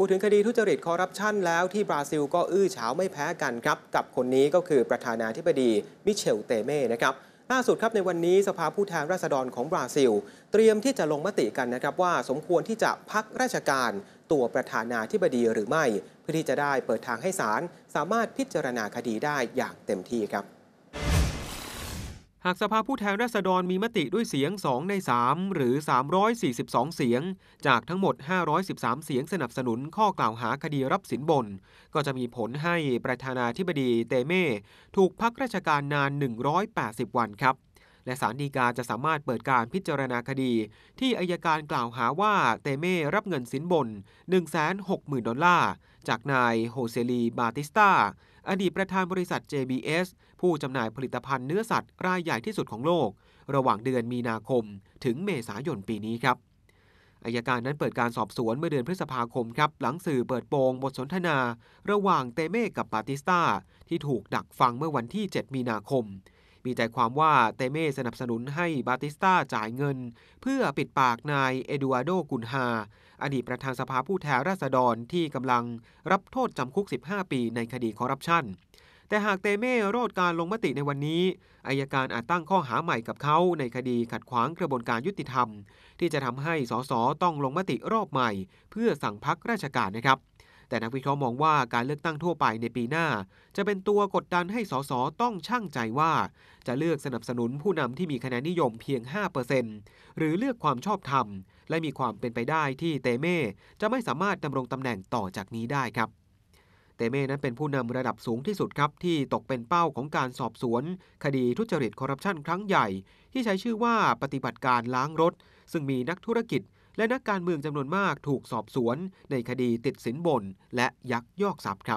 พูดถึงคดีทุจริต คอร์รัปชันแล้วที่บราซิลก็อื้อเฉาไม่แพ้กันครับ กับคนนี้ก็คือประธานาธิบดีมิเชลเตเม่นะครับ ล่าสุดครับในวันนี้สภาผู้แทนราษฎรของบราซิล เตรียมที่จะลงมติกันนะครับว่าสมควรที่จะพักราชการ ตัวประธานาธิบดีหรือไม่ เพื่อที่จะได้เปิดทางให้ศาลสามารถพิจารณาคดีได้อย่างเต็มที่ครับากสภาผู้แทนราษฎรมีมติด้วยเสียง 2 ใน 3 หรือ 342 เสียง จากทั้งหมด 513 เสียงสนับสนุนข้อกล่าวหาคดีรับสินบน ก็จะมีผลให้ประธานาธิบดีเตเม่ถูกพักราชการนาน 180 วันครับและสารดีกาจะสามารถเปิดการพิจารณาคดี ที่อายการกล่าวหาว่าเตเม่รับเงินสินบน 160,000ดอลลาร์จากนายโฮเซลีบาติสตาอดีตประธานบริษัท JBS ผู้จำหน่ายผลิตภัณฑ์เนื้อสัตว์รายใหญ่ที่สุดของโลก ระหว่างเดือนมีนาคม ถึงเมษายนปีนี้ครับอายการนั้นเปิดการสอบสวนเมื่อเดือนพฤษภาคมครับ หลังสื่อเปิดโปงบทสนทนา ระหว่างเตเม่กับปาติสตาที่ถูกดักฟังเมื่อวันที่ 7 มีนาคมมีใจความว่าเตเม่สนับสนุนให้บาติสตาจ่ายเงิน เพื่อปิดปากนายเอดูอาโดกุนฮาอดีตประธานสภาผู้แทนราษฎรที่กำลังรับโทษจำคุก 15 ปีในคดีคอร์รัปชัน แต่หากเตเม่โรดการลงมติในวันนี้ อายการอาจตั้งข้อหาใหม่กับเขาในคดีขัดขวางกระบวนการยุติธรรม ที่จะทำให้สสต้องลงมติรอบใหม่ เพื่อสั่งพักราชการนะครับแต่นักวิเคราะห์มองว่าการเลือกตั้งทั่วไปในปีหน้า จะเป็นตัวกดดันให้สสต้องช่างใจว่า จะเลือกสนับสนุนผู้นำที่มีคะแนนนิยมเพียง5%หรือเลือกความชอบธรรม และมีความเป็นไปได้ที่เตเม่จะไม่สามารถดำรงตำแหน่งต่อจากนี้ได้ครับ เตเม่นั้นเป็นผู้นำระดับสูงที่สุดครับ ที่ตกเป็นเป้าของการสอบสวน คดีทุจริตคอร์รัปชันครั้งใหญ่ ที่ใช้ชื่อว่า ปฏิบัติการล้างรถ ซึ่งมีนักธุรกิจและนักการเมืองจำนวนมากถูกสอบสวน ในคดีติดสินบน และยักยอกทรัพย์ครับ